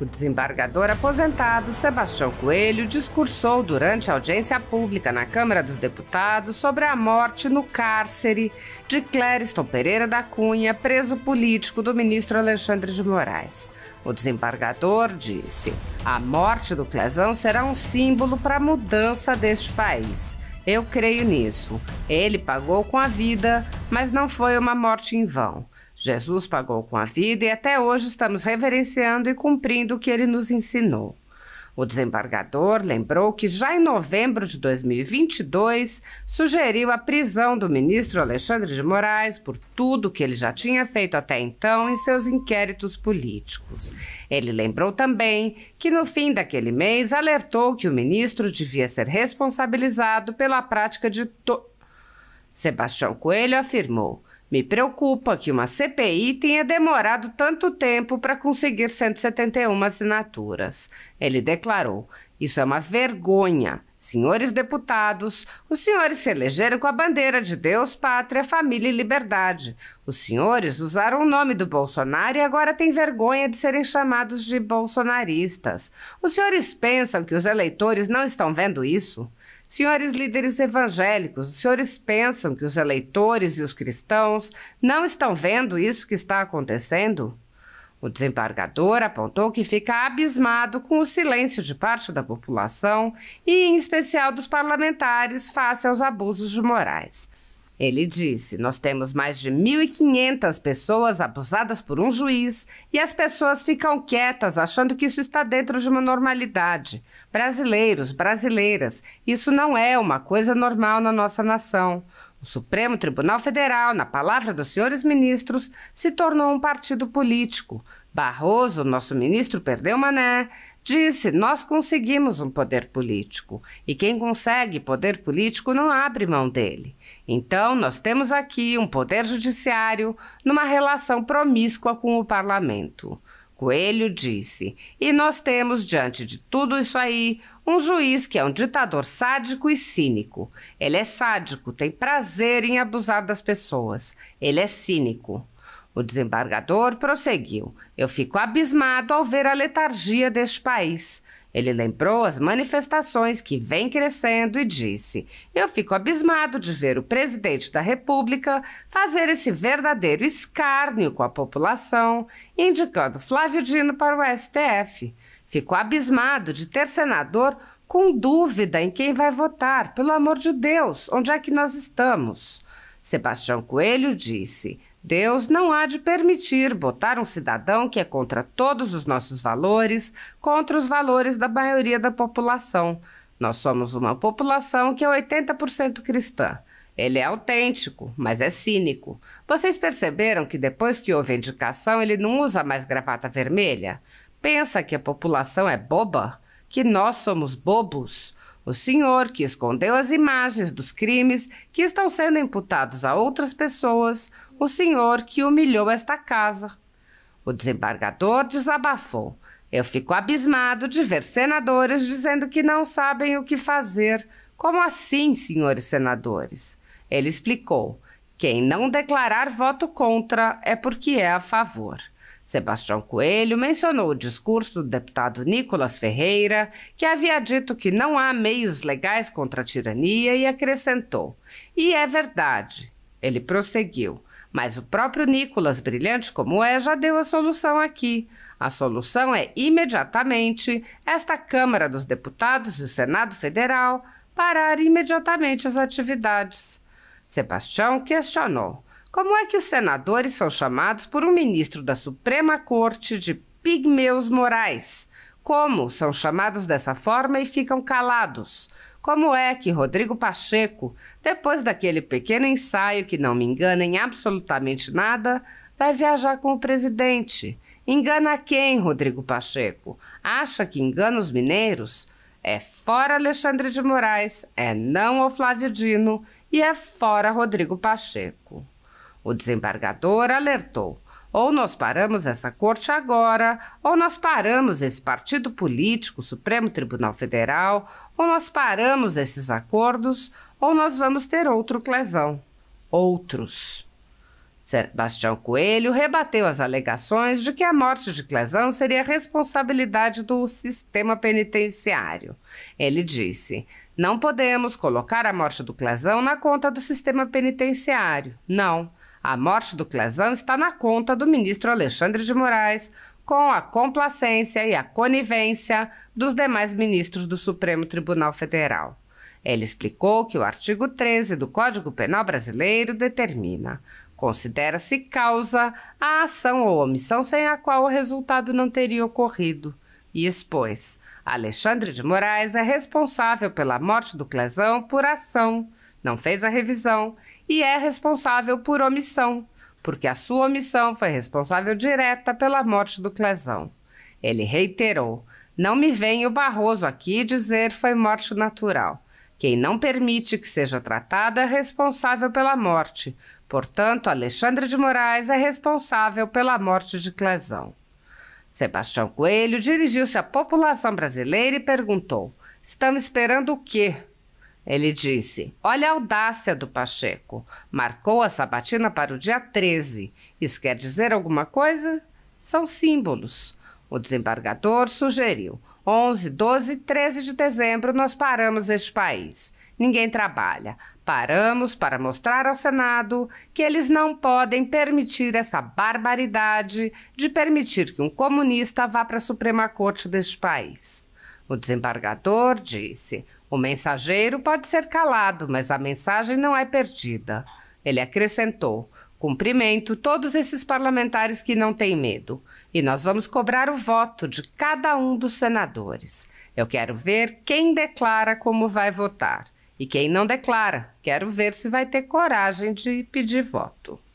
O desembargador aposentado Sebastião Coelho discursou durante a audiência pública na Câmara dos Deputados sobre a morte no cárcere de Clériston Pereira da Cunha, preso político do ministro Alexandre de Moraes. O desembargador disse: A morte do Clezão será um símbolo para a mudança deste país. Eu creio nisso. Ele pagou com a vida, mas não foi uma morte em vão. Jesus pagou com a vida e até hoje estamos reverenciando e cumprindo o que ele nos ensinou. O desembargador lembrou que já em novembro de 2022 sugeriu a prisão do ministro Alexandre de Moraes por tudo que ele já tinha feito até então em seus inquéritos políticos. Ele lembrou também que no fim daquele mês alertou que o ministro devia ser responsabilizado pela prática de to... Sebastião Coelho afirmou: me preocupa que uma CPI tenha demorado tanto tempo para conseguir 171 assinaturas. Ele declarou: Isso é uma vergonha. Senhores deputados, os senhores se elegeram com a bandeira de Deus, pátria, família e liberdade. Os senhores usaram o nome do Bolsonaro e agora têm vergonha de serem chamados de bolsonaristas. Os senhores pensam que os eleitores não estão vendo isso? Senhores líderes evangélicos, os senhores pensam que os eleitores e os cristãos não estão vendo isso que está acontecendo? O desembargador apontou que fica abismado com o silêncio de parte da população e, em especial, dos parlamentares face aos abusos de Moraes. Ele disse: Nós temos mais de 1.500 pessoas abusadas por um juiz e as pessoas ficam quietas achando que isso está dentro de uma normalidade. Brasileiros, brasileiras, isso não é uma coisa normal na nossa nação. O Supremo Tribunal Federal, na palavra dos senhores ministros, se tornou um partido político. Barroso, nosso ministro, perdeu mané. Disse: Nós conseguimos um poder político. E quem consegue poder político não abre mão dele. Então, nós temos aqui um poder judiciário numa relação promíscua com o parlamento. Coelho disse: E nós temos, diante de tudo isso aí, um juiz que é um ditador sádico e cínico. Ele é sádico, tem prazer em abusar das pessoas. Ele é cínico. O desembargador prosseguiu: Eu fico abismado ao ver a letargia deste país. Ele lembrou as manifestações que vêm crescendo e disse: Eu fico abismado de ver o presidente da República fazer esse verdadeiro escárnio com a população, indicando Flávio Dino para o STF. Fico abismado de ter senador com dúvida em quem vai votar. Pelo amor de Deus, onde é que nós estamos? Sebastião Coelho disse: Deus não há de permitir botar um cidadão que é contra todos os nossos valores, contra os valores da maioria da população. Nós somos uma população que é 80% cristã. Ele é autêntico, mas é cínico. Vocês perceberam que depois que houve a indicação, ele não usa mais gravata vermelha? Pensa que a população é boba? Que nós somos bobos? O senhor que escondeu as imagens dos crimes que estão sendo imputados a outras pessoas, o senhor que humilhou esta casa. O desembargador desabafou. Eu fico abismado de ver senadores dizendo que não sabem o que fazer. Como assim, senhores senadores? Ele explicou: quem não declarar voto contra é porque é a favor. Sebastião Coelho mencionou o discurso do deputado Nicolas Ferreira, que havia dito que não há meios legais contra a tirania e acrescentou: E é verdade. Ele prosseguiu. Mas o próprio Nicolas, brilhante como é, já deu a solução aqui. A solução é imediatamente esta Câmara dos Deputados e o Senado Federal parar imediatamente as atividades. Sebastião questionou: como é que os senadores são chamados por um ministro da Suprema Corte de pigmeus morais? Como são chamados dessa forma e ficam calados? Como é que Rodrigo Pacheco, depois daquele pequeno ensaio que não me engana em absolutamente nada, vai viajar com o presidente? Engana quem, Rodrigo Pacheco? Acha que engana os mineiros? É fora Alexandre de Moraes, é não o Flávio Dino e é fora Rodrigo Pacheco. O desembargador alertou: ou nós paramos essa corte agora, ou nós paramos esse partido político, Supremo Tribunal Federal, ou nós paramos esses acordos, ou nós vamos ter outro clesão. Outros. Sebastião Coelho rebateu as alegações de que a morte de Clesão seria responsabilidade do sistema penitenciário. Ele disse: Não podemos colocar a morte do Clesão na conta do sistema penitenciário. Não. A morte do Clezão está na conta do ministro Alexandre de Moraes, com a complacência e a conivência dos demais ministros do Supremo Tribunal Federal. Ele explicou que o artigo 13 do Código Penal Brasileiro determina: considera-se causa a ação ou omissão sem a qual o resultado não teria ocorrido e expôs: Alexandre de Moraes é responsável pela morte do Clezão por ação, não fez a revisão e é responsável por omissão, porque a sua omissão foi responsável direta pela morte do Clezão. Ele reiterou: Não me vem o Barroso aqui dizer foi morte natural. Quem não permite que seja tratado é responsável pela morte. Portanto, Alexandre de Moraes é responsável pela morte de Clezão. Sebastião Coelho dirigiu-se à população brasileira e perguntou: "Estamos esperando o quê? Ele disse: Olha a audácia do Pacheco. Marcou a sabatina para o dia 13. Isso quer dizer alguma coisa? São símbolos. O desembargador sugeriu: 11, 12 e 13 de dezembro, nós paramos este país. Ninguém trabalha. Paramos para mostrar ao Senado que eles não podem permitir essa barbaridade de permitir que um comunista vá para a Suprema Corte deste país. O desembargador disse: o mensageiro pode ser calado, mas a mensagem não é perdida. Ele acrescentou: Cumprimento todos esses parlamentares que não têm medo. E nós vamos cobrar o voto de cada um dos senadores. Eu quero ver quem declara como vai votar. E quem não declara, quero ver se vai ter coragem de pedir voto.